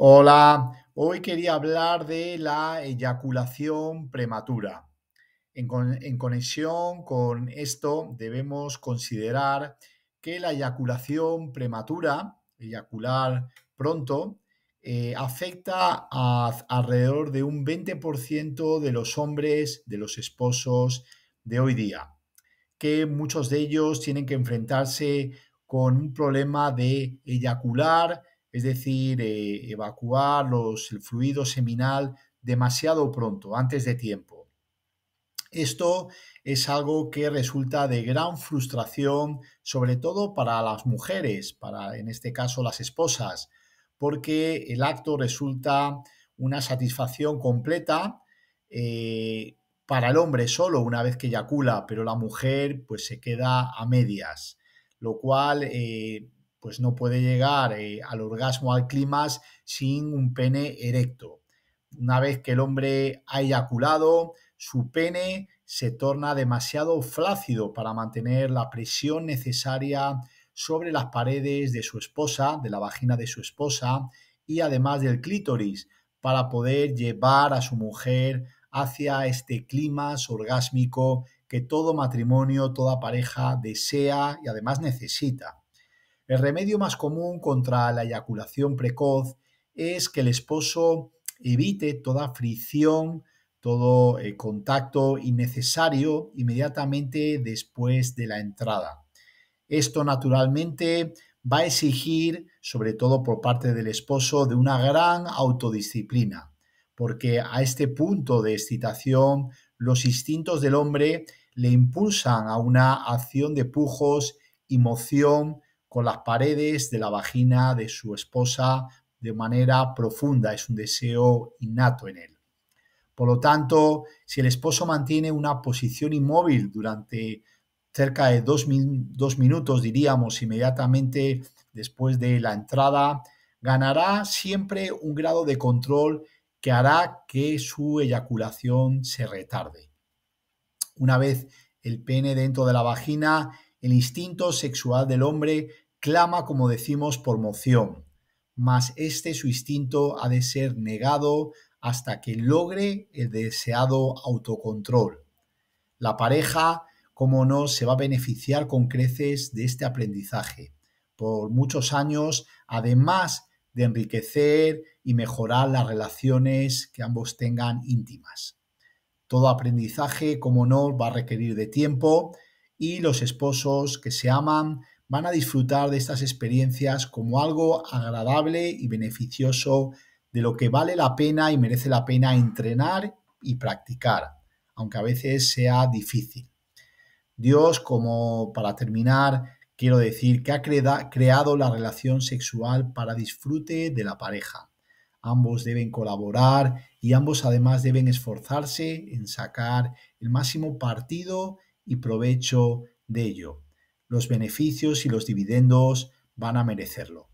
Hola, hoy quería hablar de la eyaculación prematura. En, conexión con esto debemos considerar que la eyaculación prematura, eyacular pronto, eh, afecta a alrededor de un 20% de los hombres, de los esposos de hoy día, que muchos de ellos tienen que enfrentarse con un problema de eyacular es decir, eh, evacuar los, el fluido seminal demasiado pronto, antes de tiempo. Esto es algo que resulta de gran frustración, sobre todo para las mujeres, para en este caso las esposas, porque el acto resulta una satisfacción completa eh, para el hombre solo una vez que eyacula, pero la mujer pues se queda a medias, lo cual eh, pues no puede llegar eh, al orgasmo, al clímax, sin un pene erecto. Una vez que el hombre ha eyaculado, su pene se torna demasiado flácido para mantener la presión necesaria sobre las paredes de su esposa, de la vagina de su esposa y además del clítoris, para poder llevar a su mujer hacia este clima orgásmico que todo matrimonio, toda pareja desea y además necesita. El remedio más común contra la eyaculación precoz es que el esposo evite toda fricción, todo eh, contacto innecesario inmediatamente después de la entrada. Esto naturalmente va a exigir, sobre todo por parte del esposo, de una gran autodisciplina, porque a este punto de excitación los instintos del hombre le impulsan a una acción de pujos y moción con las paredes de la vagina de su esposa de manera profunda, es un deseo innato en él. Por lo tanto, si el esposo mantiene una posición inmóvil durante cerca de dos, minutos, diríamos, inmediatamente después de la entrada, ganará siempre un grado de control que hará que su eyaculación se retarde. Una vez el pene dentro de la vagina, el instinto sexual del hombre clama, como decimos, por moción, mas este su instinto ha de ser negado hasta que logre el deseado autocontrol. La pareja, como no, se va a beneficiar con creces de este aprendizaje por muchos años, además de enriquecer y mejorar las relaciones que ambos tengan íntimas. Todo aprendizaje, como no, va a requerir de tiempo y los esposos que se aman van a disfrutar de estas experiencias como algo agradable y beneficioso de lo que vale la pena y merece la pena entrenar y practicar, aunque a veces sea difícil. Dios, como para terminar, quiero decir que ha creado la relación sexual para disfrute de la pareja. Ambos deben colaborar y ambos además deben esforzarse en sacar el máximo partido y provecho de ello. Los beneficios y los dividendos van a merecerlo.